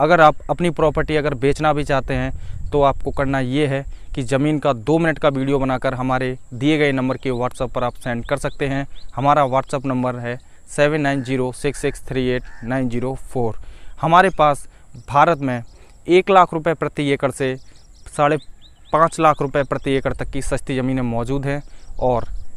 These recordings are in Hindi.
अगर आप अपनी प्रॉपर्टी अगर बेचना भी चाहते हैं तो आपको करना ये है कि ज़मीन का दो मिनट का वीडियो बनाकर हमारे दिए गए नंबर के व्हाट्सएप पर आप सेंड कर सकते हैं हमारा व्हाट्सएप नंबर है seven nine zero six six three eight nine zero four हमारे पास भारत में एक लाख रुपए प्रति एकड़ से साढ़े पाँच लाख रुपए प्रति एकड़ तक की सस्ती ज़मीनें मौजूद हैं और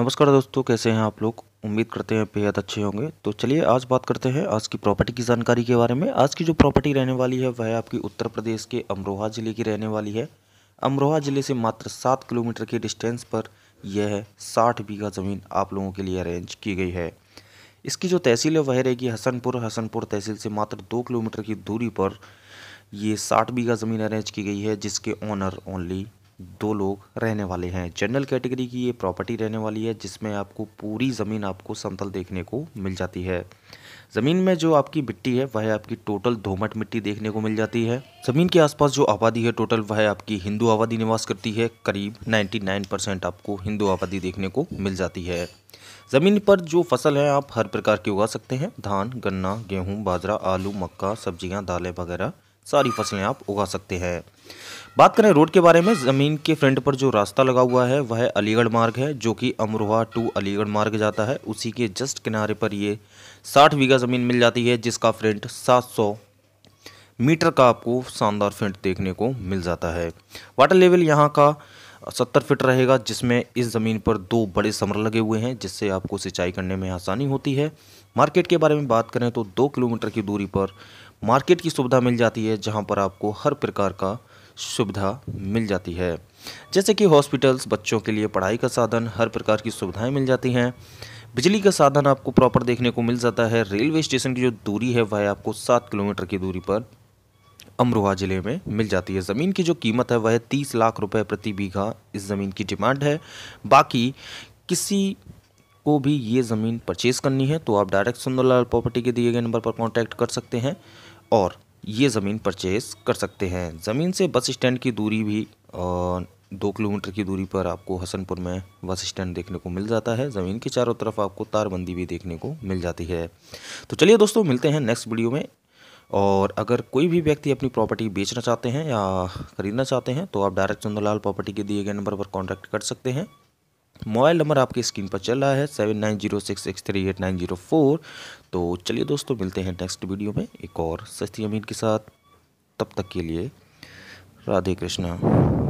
नमस्कार दोस्तों कैसे हैं आप लोग उम्मीद करते हैं बेहद अच्छे होंगे तो चलिए आज बात करते हैं आज की प्रॉपर्टी की जानकारी के बारे में आज की जो प्रॉपर्टी रहने वाली है वह आपकी उत्तर प्रदेश के अमरोहा ज़िले की रहने वाली है अमरोहा ज़िले से मात्र सात किलोमीटर के डिस्टेंस पर यह साठ बीघा ज़मीन आप लोगों के लिए अरेंज की गई है इसकी जो तहसील है वह रहेगी हसनपुर हसनपुर तहसील से मात्र दो किलोमीटर की दूरी पर ये साठ बीघा ज़मीन अरेंज की गई है जिसके ओनर ओनली दो लोग रहने वाले हैं जनरल कैटेगरी की ये प्रॉपर्टी रहने वाली है जिसमें आपको पूरी ज़मीन आपको समतल देखने को मिल जाती है ज़मीन में जो आपकी मिट्टी है वह आपकी टोटल धोमट मिट्टी देखने को मिल जाती है ज़मीन के आसपास जो आबादी है टोटल वह आपकी हिंदू आबादी निवास करती है करीब 99 परसेंट आपको हिंदू आबादी देखने को मिल जाती है ज़मीन पर जो फसल है आप हर प्रकार की उगा सकते हैं धान गन्ना गेहूँ बाजरा आलू मक्का सब्जियाँ दालें वगैरह सारी फसलें आप उगा सकते हैं बात करें रोड के बारे में ज़मीन के फ्रंट पर जो रास्ता लगा हुआ है वह अलीगढ़ मार्ग है जो कि अमरोहा टू अलीगढ़ मार्ग जाता है उसी के जस्ट किनारे पर ये साठ बीघा ज़मीन मिल जाती है जिसका फ्रंट सात सौ मीटर का आपको शानदार फ्रंट देखने को मिल जाता है वाटर लेवल यहाँ का सत्तर फिट रहेगा जिसमें इस ज़मीन पर दो बड़े समर लगे हुए हैं जिससे आपको सिंचाई करने में आसानी होती है मार्केट के बारे में बात करें तो दो किलोमीटर की दूरी पर मार्केट की सुविधा मिल जाती है जहाँ पर आपको हर प्रकार का सुविधा मिल जाती है जैसे कि हॉस्पिटल्स बच्चों के लिए पढ़ाई का साधन हर प्रकार की सुविधाएं मिल जाती हैं बिजली का साधन आपको प्रॉपर देखने को मिल जाता है रेलवे स्टेशन की जो दूरी है वह आपको सात किलोमीटर की दूरी पर अमरोहा ज़िले में मिल जाती है ज़मीन की जो कीमत है वह तीस लाख रुपये प्रति बीघा इस ज़मीन की डिमांड है बाकी किसी को भी ये ज़मीन परचेज़ करनी है तो आप डायरेक्ट सुंदरलाल प्रॉपर्टी के दिए गए नंबर पर कॉन्टैक्ट कर सकते हैं और ये ज़मीन परचेज कर सकते हैं ज़मीन से बस स्टैंड की दूरी भी दो किलोमीटर की दूरी पर आपको हसनपुर में बस स्टैंड देखने को मिल जाता है ज़मीन के चारों तरफ आपको तारबंदी भी देखने को मिल जाती है तो चलिए दोस्तों मिलते हैं नेक्स्ट वीडियो में और अगर कोई भी व्यक्ति अपनी प्रॉपर्टी बेचना चाहते हैं या ख़रीदना चाहते हैं तो आप डायरेक्ट चंद्रलाल प्रॉपर्टी के दिए गए नंबर पर कॉन्टैक्ट कर सकते हैं मोबाइल नंबर आपकी स्क्रीन पर चल रहा है seven nine zero six six three eight nine zero four तो चलिए दोस्तों मिलते हैं नेक्स्ट वीडियो में एक और सस्ती अमीन के साथ तब तक के लिए राधे कृष्णा